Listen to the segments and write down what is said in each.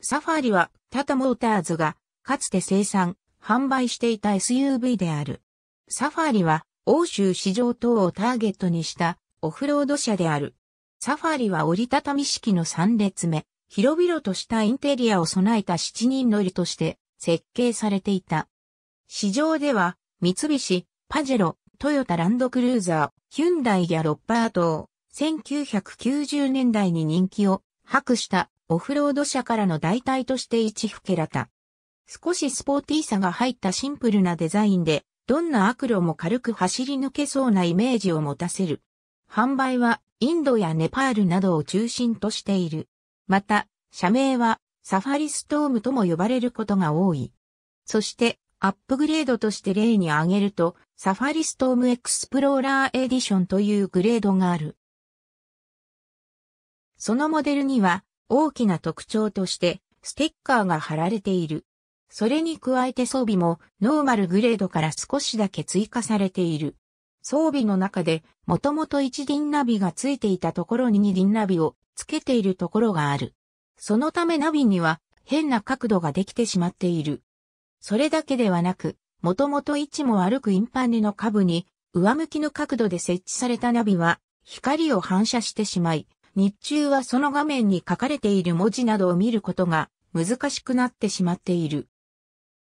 サファリはタタモーターズがかつて生産、販売していた SUV である。サファリは欧州市場等をターゲットにしたオフロード車である。サファリは折りたたみ式の3列目、広々としたインテリアを備えた7人乗りとして設計されていた。市場では三菱、パジェロ、トヨタランドクルーザー、ヒュンダイやロッパー等、1990年代に人気を博したオフロード車からの代替として一フケラタ。少しスポーティーさが入ったシンプルなデザインで、どんな悪路も軽く走り抜けそうなイメージを持たせる。販売はインドやネパールなどを中心としている。また、社名はサファリストームとも呼ばれることが多い。そして、アップグレードとして例に挙げると、サファリストームエクスプローラーエディションというグレードがある。そのモデルには、大きな特徴としてステッカーが貼られている。それに加えて装備もノーマルグレードから少しだけ追加されている。装備の中でもともと1輪ナビがついていたところに2輪ナビをつけているところがある。そのためナビには変な角度ができてしまっている。それだけではなく、もともと位置も歩くインパネの下部に上向きの角度で設置されたナビは光を反射してしまい、日中はその画面に書かれている文字などを見ることが難しくなってしまっている。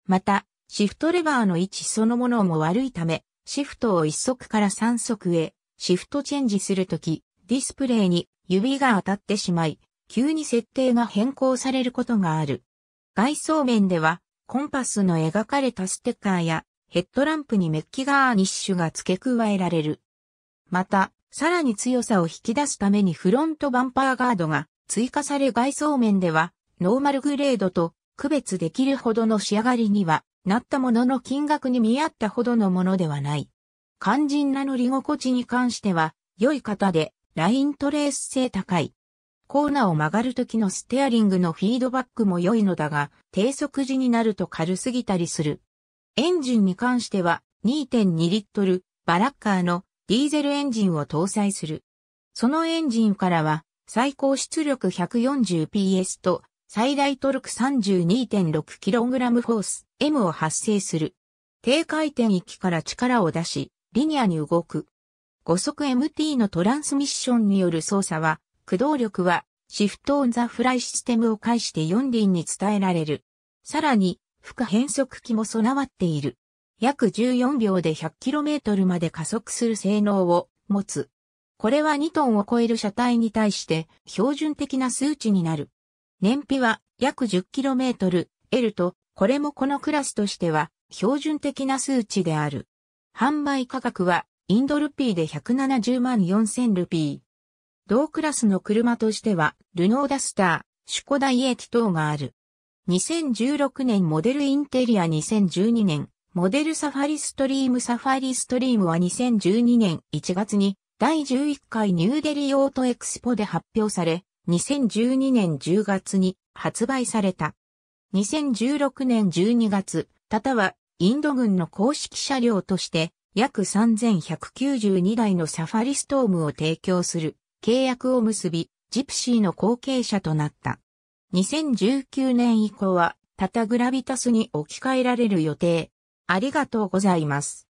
また、シフトレバーの位置そのものも悪いため、シフトを1速から3速へシフトチェンジするとき、ディスプレイに指が当たってしまい、急に設定が変更されることがある。外装面では、コンパスの描かれたステッカーやヘッドランプにメッキガーニッシュが付け加えられる。また、さらに強さを引き出すためにフロントバンパーガードが追加され外装面ではノーマルグレードと区別できるほどの仕上がりにはなったものの金額に見合ったほどのものではない。肝心な乗り心地に関しては良い型でライントレース性高い。コーナーを曲がる時のステアリングのフィードバックも良いのだが、低速時になると軽すぎたりする。エンジンに関しては2.2リットルバラッカーのディーゼルエンジンを搭載する。そのエンジンからは最高出力 140PS と最大トルク 32.6kg フォース M を発生する。低回転域から力を出し、リニアに動く。5速 MT のトランスミッションによる操作は、駆動力はシフトオンザフライシステムを介して4輪に伝えられる。さらに、副変速機も備わっている。約14秒で 100km まで加速する性能を持つ。これは2トンを超える車体に対して標準的な数値になる。燃費は約 10km L と、これもこのクラスとしては標準的な数値である。販売価格はインドルピーで170万4000ルピー。同クラスの車としてはルノーダスター、シュコダイエティ等がある。2016年モデルインテリア2012年モデルサファリストリームサファリストリームは2012年1月に第11回ニューデリーオートエクスポで発表され、2012年10月に発売された。2016年12月、タタはインド軍の公式車両として約3192台のサファリストームを提供する契約を結び、ジプシーの後継者となった。2019年以降はタタグラビタスに置き換えられる予定。ありがとうございます。